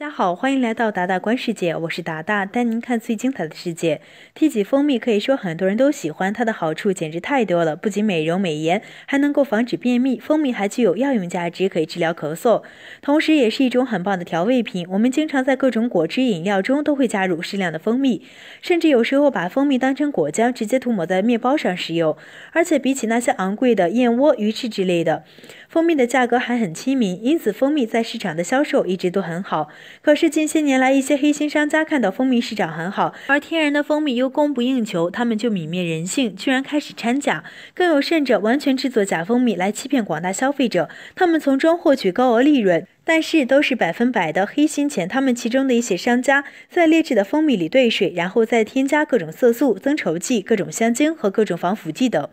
大家好，欢迎来到达达观世界，我是达达，带您看最精彩的世界。提起蜂蜜，可以说很多人都喜欢，它的好处简直太多了，不仅美容美颜，还能够防止便秘。蜂蜜还具有药用价值，可以治疗咳嗽，同时也是一种很棒的调味品。我们经常在各种果汁饮料中都会加入适量的蜂蜜，甚至有时候把蜂蜜当成果浆，直接涂抹在面包上食用。而且比起那些昂贵的燕窝、鱼翅之类的，蜂蜜的价格还很亲民，因此蜂蜜在市场的销售一直都很好。可是近些年来，一些黑心商家看到蜂蜜市场很好，而天然的蜂蜜又供不应求，他们就泯灭人性，居然开始掺假，更有甚者完全制作假蜂蜜来欺骗广大消费者，他们从中获取高额利润，但是都是百分百的黑心钱。他们其中的一些商家在劣质的蜂蜜里兑水，然后再添加各种色素、增稠剂、各种香精和各种防腐剂等。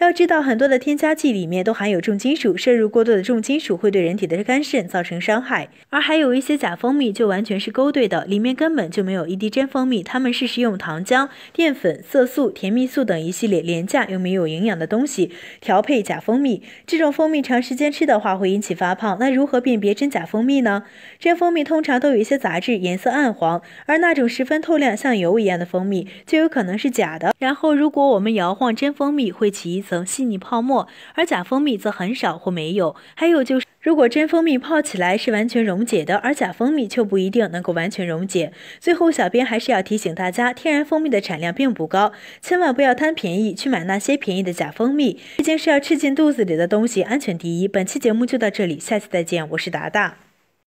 要知道，很多的添加剂里面都含有重金属，摄入过多的重金属会对人体的肝肾造成伤害。而还有一些假蜂蜜就完全是勾兑的，里面根本就没有一滴真蜂蜜，他们是使用糖浆、淀粉、色素、甜蜜素等一系列廉价又没有营养的东西调配假蜂蜜。这种蜂蜜长时间吃的话会引起发胖。那如何辨别真假蜂蜜呢？真蜂蜜通常都有一些杂质，颜色暗黄，而那种十分透亮像油一样的蜂蜜就有可能是假的。然后如果我们摇晃真蜂蜜会起。一层细腻泡沫，而假蜂蜜则很少或没有。还有就是，如果真蜂蜜泡起来是完全溶解的，而假蜂蜜却不一定能够完全溶解。最后，小编还是要提醒大家，天然蜂蜜的产量并不高，千万不要贪便宜去买那些便宜的假蜂蜜。毕竟，是要吃进肚子里的东西，安全第一。本期节目就到这里，下期再见，我是达达。